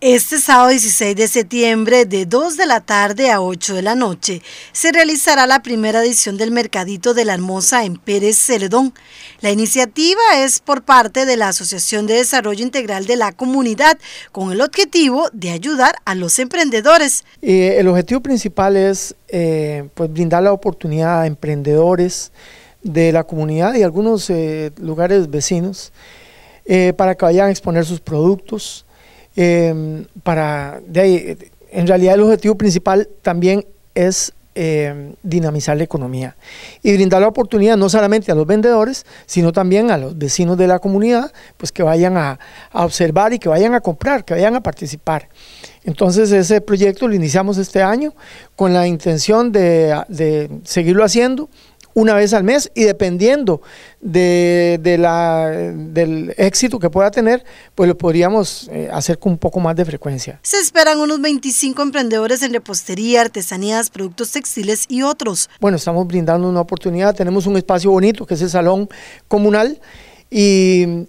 Este sábado 16 de septiembre, de 2 de la tarde a 8 de la noche, se realizará la primera edición del Mercadito de la Hermosa en Pérez Celedón. La iniciativa es por parte de la Asociación de Desarrollo Integral de la Comunidad, con el objetivo de ayudar a los emprendedores. Eh, el objetivo principal es eh, pues, brindar la oportunidad a emprendedores de la comunidad y algunos eh, lugares vecinos para que vayan a exponer sus productos Em, para, en realidad el objetivo principal también es em, dinamizar la economía y brindar la oportunidad no solamente a los vendedores, sino también a los vecinos de la comunidad, pues que vayan a, observar y que vayan a comprar, que vayan a participar. Entonces ese proyecto lo iniciamos este año con la intención de seguirlo haciendo una vez al mes y dependiendo de, la, del éxito que pueda tener, pues lo podríamos eh, hacer con un poco más de frecuencia. Se esperan unos 25 emprendedores en repostería, artesanías, productos textiles y otros. Bueno, estamos brindando una oportunidad, tenemos un espacio bonito que es el salón comunal y,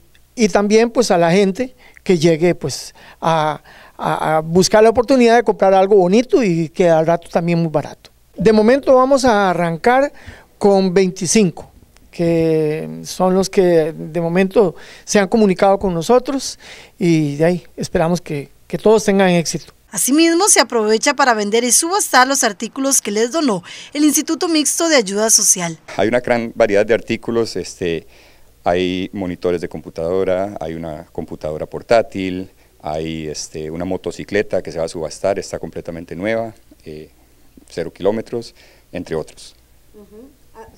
también pues a la gente que llegue pues a, a buscar la oportunidad de comprar algo bonito y que al rato también muy barato. De momento vamos a arrancar con 25, que son los que de momento se han comunicado con nosotros y de ahí esperamos que, que todos tengan éxito. Asimismo, se aprovecha para vender y subastar los artículos que les donó el Instituto Mixto de Ayuda Social. Hay una gran variedad de artículos, este, hay monitores de computadora, hay una computadora portátil, hay este, una motocicleta que se va a subastar, está completamente nueva, eh, cero kilómetros, entre otros.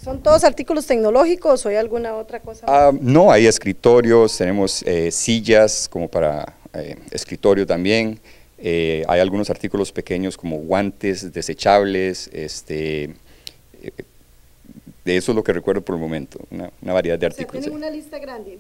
¿Son todos artículos tecnológicos o hay alguna otra cosa? Ah, no, hay escritorios, tenemos eh, sillas como para eh, escritorio también. Eh, hay algunos artículos pequeños como guantes desechables, este, de eso es lo que recuerdo por el momento, una, variedad de o sea, artículos. una lista grande.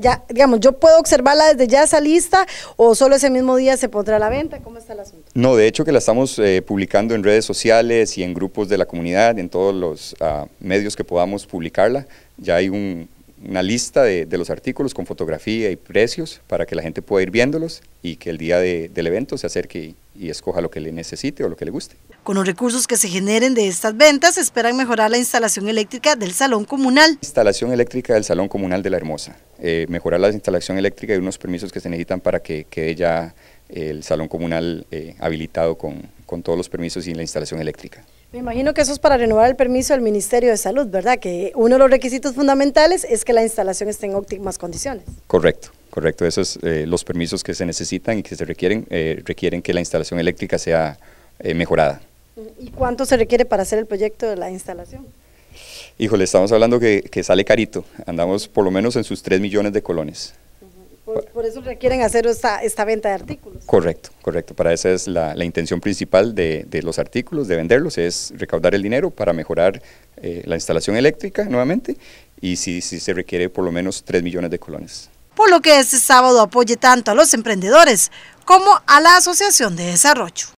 ya, digamos, yo puedo observarla desde ya esa lista o solo ese mismo día se pondrá a la venta? ¿Cómo está el asunto? No, de hecho que la estamos eh, publicando en redes sociales y en grupos de la comunidad, en todos los ah, medios que podamos publicarla. Ya hay un, una lista de, los artículos con fotografía y precios para que la gente pueda ir viéndolos y que el día del evento se acerque y, escoja lo que le necesite o lo que le guste. Con los recursos que se generen de estas ventas, esperan mejorar la instalación eléctrica del Salón Comunal. Instalación eléctrica del Salón Comunal de La Hermosa. Eh, mejorar la instalación eléctrica y unos permisos que se necesitan para que quede ya el Salón Comunal eh, habilitado con, con todos los permisos y la instalación eléctrica. Me imagino que eso es para renovar el permiso del Ministerio de Salud, ¿verdad? Que uno de los requisitos fundamentales es que la instalación esté en óptimas condiciones. Correcto. Correcto, esos eh, los permisos que se necesitan y que se requieren, eh, requieren que la instalación eléctrica sea eh, mejorada. ¿Y cuánto se requiere para hacer el proyecto de la instalación? Híjole, estamos hablando que, que sale carito, andamos por lo menos en sus 3 millones de colones por eso requieren hacer esta, venta de artículos. Correcto, correcto. Para esa es la, intención principal de, los artículos, de venderlos, es recaudar el dinero para mejorar eh, la instalación eléctrica nuevamente y si, si se requiere por lo menos 3 millones de colones. Por lo que este sábado apoye tanto a los emprendedores como a la Asociación de Desarrollo.